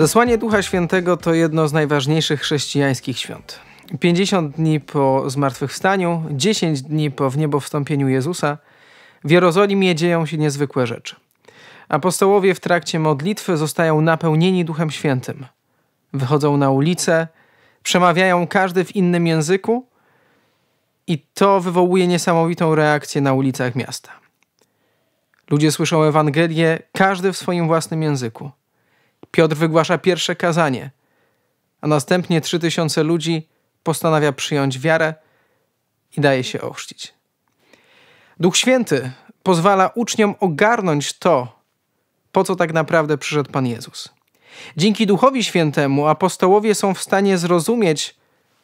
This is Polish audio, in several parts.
Zasłanie Ducha Świętego to jedno z najważniejszych chrześcijańskich świąt. 50 dni po zmartwychwstaniu, 10 dni po wniebowstąpieniu Jezusa, w Jerozolimie dzieją się niezwykłe rzeczy. Apostołowie w trakcie modlitwy zostają napełnieni Duchem Świętym. Wychodzą na ulicę, przemawiają każdy w innym języku i to wywołuje niesamowitą reakcję na ulicach miasta. Ludzie słyszą Ewangelię, każdy w swoim własnym języku – Piotr wygłasza pierwsze kazanie, a następnie trzy tysiące ludzi postanawia przyjąć wiarę i daje się ochrzcić. Duch Święty pozwala uczniom ogarnąć to, po co tak naprawdę przyszedł Pan Jezus. Dzięki Duchowi Świętemu apostołowie są w stanie zrozumieć,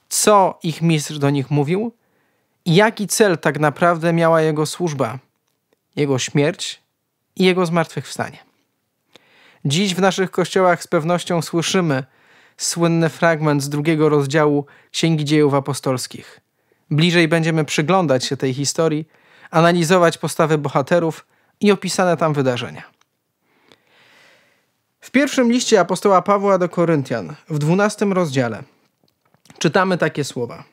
co ich mistrz do nich mówił i jaki cel tak naprawdę miała jego służba, jego śmierć i jego zmartwychwstanie. Dziś w naszych kościołach z pewnością słyszymy słynny fragment z drugiego rozdziału Księgi Dziejów Apostolskich. Bliżej będziemy przyglądać się tej historii, analizować postawy bohaterów i opisane tam wydarzenia. W pierwszym liście apostoła Pawła do Koryntian, w dwunastym rozdziale, czytamy takie słowa.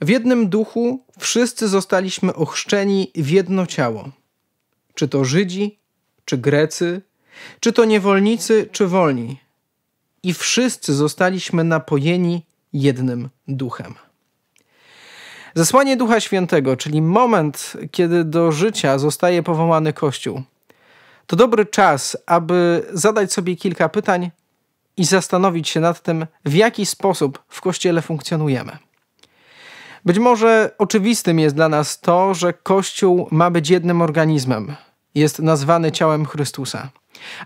W jednym duchu wszyscy zostaliśmy ochrzczeni w jedno ciało. Czy to Żydzi, czy Grecy, czy to niewolnicy, czy wolni. I wszyscy zostaliśmy napojeni jednym duchem. Zesłanie Ducha Świętego, czyli moment, kiedy do życia zostaje powołany Kościół, to dobry czas, aby zadać sobie kilka pytań i zastanowić się nad tym, w jaki sposób w Kościele funkcjonujemy. Być może oczywistym jest dla nas to, że Kościół ma być jednym organizmem, jest nazwany ciałem Chrystusa.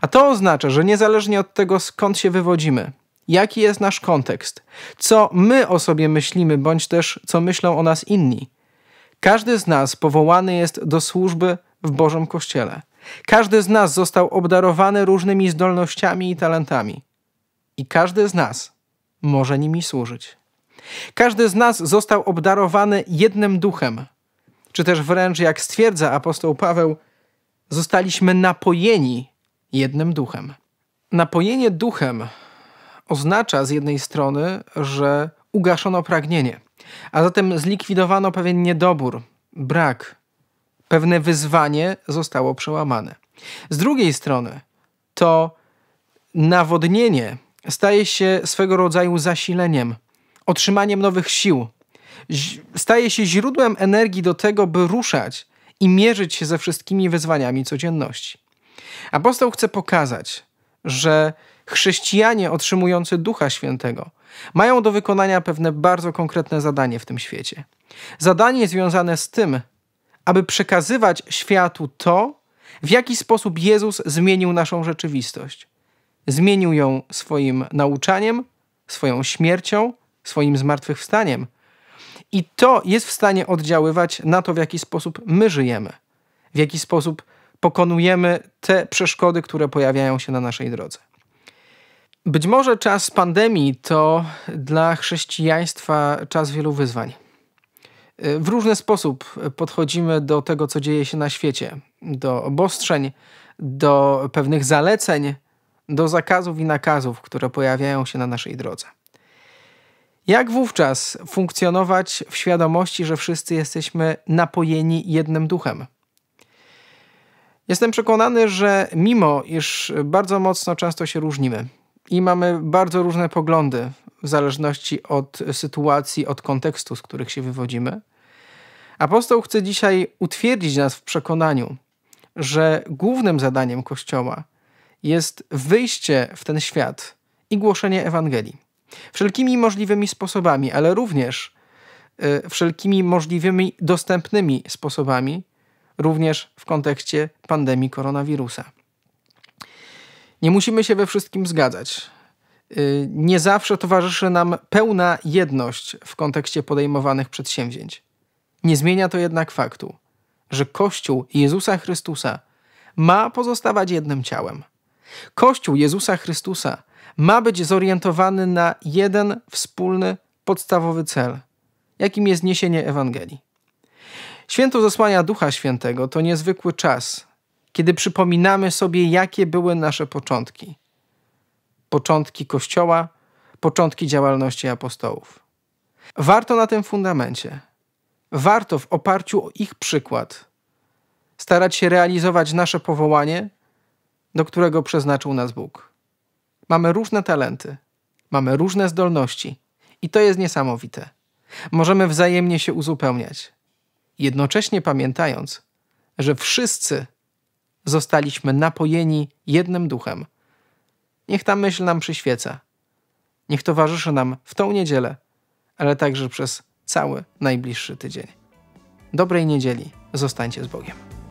A to oznacza, że niezależnie od tego, skąd się wywodzimy, jaki jest nasz kontekst, co my o sobie myślimy, bądź też co myślą o nas inni, każdy z nas powołany jest do służby w Bożym Kościele. Każdy z nas został obdarowany różnymi zdolnościami i talentami. I każdy z nas może nimi służyć. Każdy z nas został obdarowany jednym duchem, czy też wręcz, jak stwierdza apostoł Paweł, zostaliśmy napojeni jednym duchem. Napojenie duchem oznacza z jednej strony, że ugaszono pragnienie, a zatem zlikwidowano pewien niedobór, brak, pewne wyzwanie zostało przełamane. Z drugiej strony, to nawodnienie staje się swego rodzaju zasileniem, otrzymaniem nowych sił, staje się źródłem energii do tego, by ruszać i mierzyć się ze wszystkimi wyzwaniami codzienności. Apostoł chce pokazać, że chrześcijanie otrzymujący Ducha Świętego mają do wykonania pewne bardzo konkretne zadanie w tym świecie. Zadanie związane z tym, aby przekazywać światu to, w jaki sposób Jezus zmienił naszą rzeczywistość. Zmienił ją swoim nauczaniem, swoją śmiercią, swoim zmartwychwstaniem. I to jest w stanie oddziaływać na to, w jaki sposób my żyjemy, w jaki sposób pokonujemy te przeszkody, które pojawiają się na naszej drodze. Być może czas pandemii to dla chrześcijaństwa czas wielu wyzwań. W różny sposób podchodzimy do tego, co dzieje się na świecie, do obostrzeń, do pewnych zaleceń, do zakazów i nakazów, które pojawiają się na naszej drodze. Jak wówczas funkcjonować w świadomości, że wszyscy jesteśmy napojeni jednym duchem? Jestem przekonany, że mimo iż bardzo mocno często się różnimy i mamy bardzo różne poglądy w zależności od sytuacji, od kontekstu, z których się wywodzimy, apostoł chce dzisiaj utwierdzić nas w przekonaniu, że głównym zadaniem Kościoła jest wyjście w ten świat i głoszenie Ewangelii. Wszelkimi możliwymi sposobami, ale również y, wszelkimi możliwymi dostępnymi sposobami, również w kontekście pandemii koronawirusa. Nie musimy się we wszystkim zgadzać. Y, nie zawsze towarzyszy nam pełna jedność w kontekście podejmowanych przedsięwzięć. Nie zmienia to jednak faktu, że Kościół Jezusa Chrystusa ma pozostawać jednym ciałem. Kościół Jezusa Chrystusa ma być zorientowany na jeden wspólny, podstawowy cel, jakim jest niesienie Ewangelii. Święto Zesłania Ducha Świętego to niezwykły czas, kiedy przypominamy sobie, jakie były nasze początki. Początki Kościoła, początki działalności apostołów. Warto na tym fundamencie, warto w oparciu o ich przykład starać się realizować nasze powołanie, do którego przeznaczył nas Bóg. Mamy różne talenty, mamy różne zdolności i to jest niesamowite. Możemy wzajemnie się uzupełniać jednocześnie pamiętając, że wszyscy zostaliśmy napojeni jednym duchem. Niech ta myśl nam przyświeca. Niech towarzyszy nam w tą niedzielę, ale także przez cały najbliższy tydzień. Dobrej niedzieli, zostańcie z Bogiem.